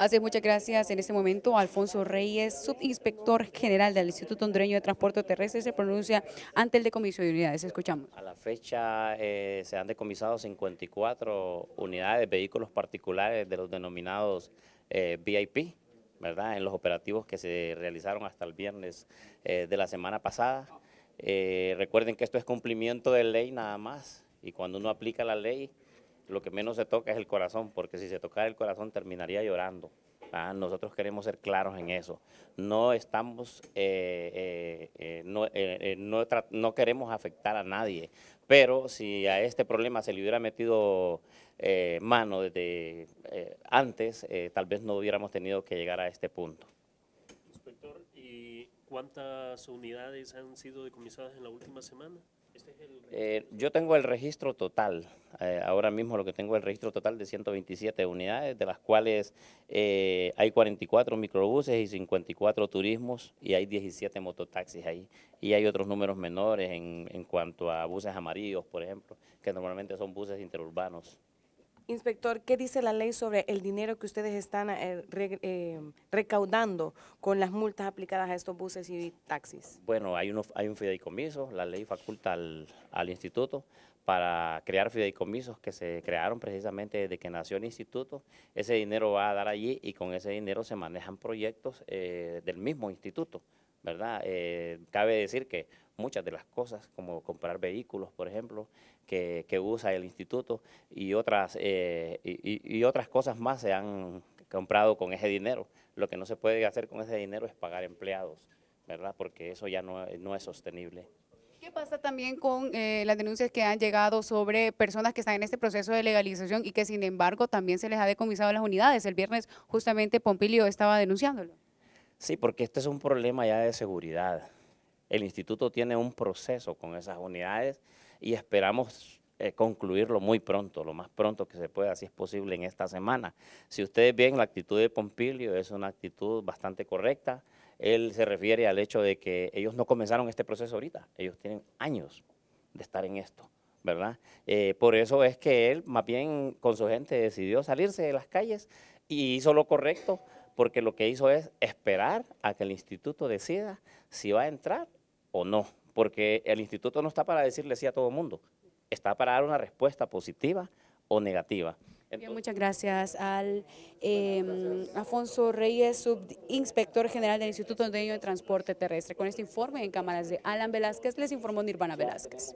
Así muchas gracias. En este momento, Alfonso Reyes, subinspector general del Instituto Hondureño de Transporte Terrestre, se pronuncia ante el decomiso de unidades. Escuchamos. A la fecha eh, se han decomisado 54 unidades de vehículos particulares de los denominados eh, VIP, ¿verdad? En los operativos que se realizaron hasta el viernes eh, de la semana pasada. recuerden que esto es cumplimiento de ley nada más y cuando uno aplica la ley lo que menos se toca es el corazón, porque si se tocara el corazón terminaría llorando. Ah, nosotros queremos ser claros en eso. No estamos, eh, eh, eh, no, queremos afectar a nadie, pero si a este problema se le hubiera metido mano desde antes, tal vez no hubiéramos tenido que llegar a este punto. Inspector, cuántas unidades han sido decomisadas en la última semana? Este eh, yo tengo el registro total, eh, ahora mismo lo que tengo es el registro total de 127 unidades, de las cuales eh, hay 44 microbuses y 54 turismos y hay 17 mototaxis ahí. Y hay otros números menores en, en cuanto a buses amarillos, por ejemplo, que normalmente son buses interurbanos. Inspector, ¿qué dice la ley sobre el dinero que ustedes están eh, eh, recaudando con las multas aplicadas a estos buses y taxis? Bueno, hay, hay un fideicomiso, la ley faculta al, instituto para crear fideicomisos que se crearon precisamente desde que nació el instituto. Ese dinero va a dar allí y con ese dinero se manejan proyectos eh, del mismo instituto. ¿verdad? Eh, cabe decir que muchas de las cosas, como comprar vehículos, por ejemplo, que, usa el instituto y otras, eh, y, otras cosas más se han comprado con ese dinero. Lo que no se puede hacer con ese dinero es pagar empleados, ¿verdad? Porque eso ya no, es sostenible. ¿Qué pasa también con eh, las denuncias que han llegado sobre personas que están en este proceso de legalización y que sin embargo también se les ha decomisado las unidades? El viernes justamente Pompilio estaba denunciándolo. Sí, porque este es un problema ya de seguridad. El instituto tiene un proceso con esas unidades y esperamos eh, concluirlo muy pronto, lo más pronto que se pueda, si es posible en esta semana. Si ustedes ven, la actitud de Pompilio es una actitud bastante correcta. Él se refiere al hecho de que ellos no comenzaron este proceso ahorita, ellos tienen años de estar en esto, ¿verdad? Eh, por eso es que él, más bien con su gente, decidió salirse de las calles y hizo lo correcto porque lo que hizo es esperar a que el instituto decida si va a entrar o no, porque el instituto no está para decirle sí a todo el mundo, está para dar una respuesta positiva o negativa. muchas gracias al em, Afonso Reyes, subinspector general del Instituto de Transporte Terrestre. Con este informe en cámaras de Alan Velázquez, les informó Nirvana Velázquez.